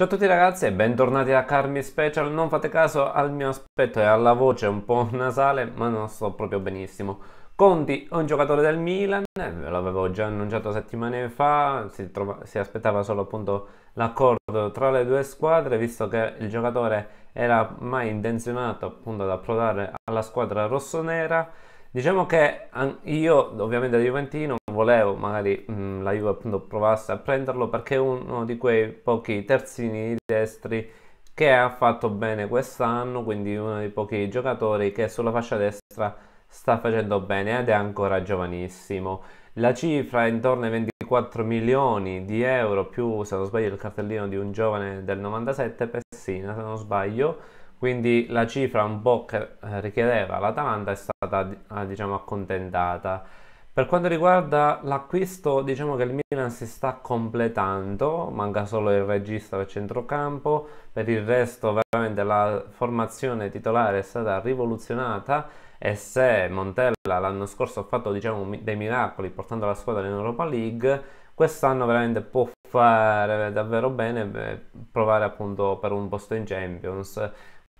Ciao a tutti ragazzi e bentornati a Carmi Special, non fate caso al mio aspetto e alla voce un po' nasale, ma non sto proprio benissimo. Conti è un giocatore del Milan, eh, ve l'avevo già annunciato settimane fa, si, trova, si aspettava solo appunto l'accordo tra le due squadre, visto che il giocatore era mai intenzionato appunto ad approdare alla squadra rossonera. Diciamo che io, ovviamente da Juventino, volevo magari mh, mm, la Juve appunto provasse a prenderlo perché è uno di quei pochi terzini destri che ha fatto bene quest'anno, quindi uno dei pochi giocatori che sulla fascia destra sta facendo bene ed è ancora giovanissimo. La cifra è intorno ai 24 milioni di euro più, se non sbaglio, il cartellino di un giovane del 97, Pessina, se non sbaglio. Quindi la cifra un po' che eh, richiedeva l'Atalanta è stata ah, diciamo accontentata. Per quanto riguarda l'acquisto, diciamo che il Milan si sta completando, manca solo il regista per centrocampo, per il resto veramente la formazione titolare è stata rivoluzionata e se Montella l'anno scorso ha fatto diciamo, dei miracoli portando la squadra in Europa League, quest'anno veramente può fare davvero bene eh, provare appunto per un posto in Champions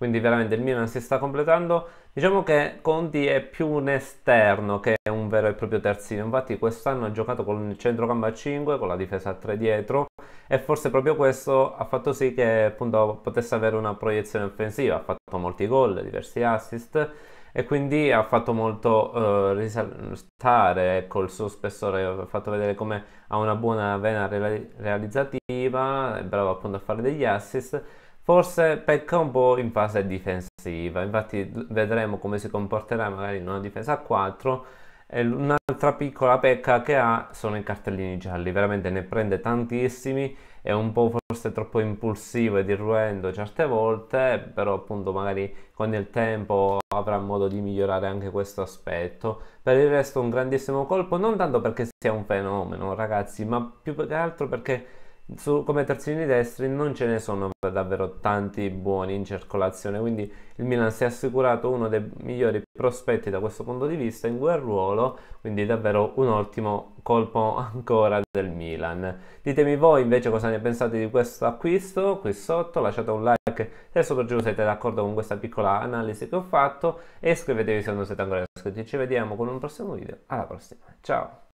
quindi veramente il Milan si sta completando. Diciamo che Conti è più un esterno che un vero e proprio terzino, infatti quest'anno ha giocato con il centrocampo a 5, con la difesa a 3 dietro e forse proprio questo ha fatto sì che appunto potesse avere una proiezione offensiva, ha fatto molti gol, diversi assist e quindi ha fatto molto eh, risaltare ecco, il suo spessore, ha fatto vedere come ha una buona vena realizzativa, è bravo appunto a fare degli assist forse pecca un po' in fase difensiva, infatti vedremo come si comporterà magari in una difesa a 4 e un'altra piccola pecca che ha sono i cartellini gialli, veramente ne prende tantissimi, è un po' forse troppo impulsivo ed irruendo certe volte, però appunto magari con il tempo avrà modo di migliorare anche questo aspetto. Per il resto un grandissimo colpo, non tanto perché sia un fenomeno ragazzi, ma più che altro perché su, come terzini destri non ce ne sono davvero tanti buoni in circolazione, quindi il Milan si è assicurato uno dei migliori prospetti da questo punto di vista in quel ruolo, quindi davvero un ottimo colpo ancora del Milan. Ditemi voi invece cosa ne pensate di questo acquisto qui sotto, lasciate un like se sotto giù siete d'accordo con questa piccola analisi che ho fatto e iscrivetevi se non siete ancora iscritti. Ci vediamo con un prossimo video, alla prossima, ciao!